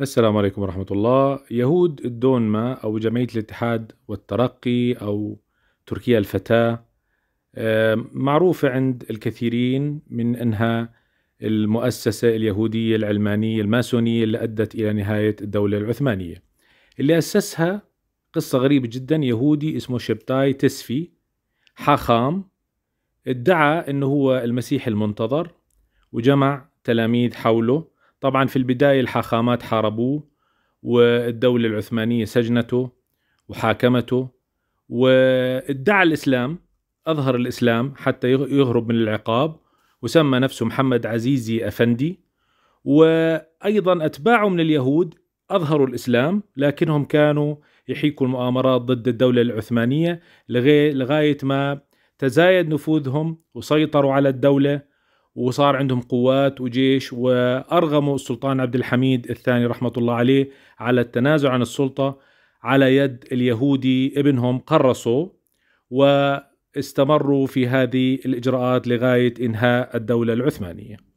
السلام عليكم ورحمة الله يهود الدونما أو جمعية الاتحاد والترقي أو تركيا الفتاة معروفة عند الكثيرين من أنها المؤسسة اليهودية العلمانية الماسونية اللي أدت إلى نهاية الدولة العثمانية اللي أسسها قصة غريبة جدا يهودي اسمه شبتاي تسفي حاخام ادعى أنه هو المسيح المنتظر وجمع تلاميذ حوله طبعا في البداية الحاخامات حاربوه والدولة العثمانية سجنته وحاكمته وادعى الإسلام أظهر الإسلام حتى يهرب من العقاب وسمى نفسه محمد عزيزي أفندي وأيضا أتباعه من اليهود أظهروا الإسلام لكنهم كانوا يحيكوا المؤامرات ضد الدولة العثمانية لغاية ما تزايد نفوذهم وسيطروا على الدولة وصار عندهم قوات وجيش وارغموا السلطان عبد الحميد الثاني رحمه الله عليه على التنازع عن السلطه على يد اليهودي ابنهم قرصوا واستمروا في هذه الاجراءات لغايه انهاء الدوله العثمانيه.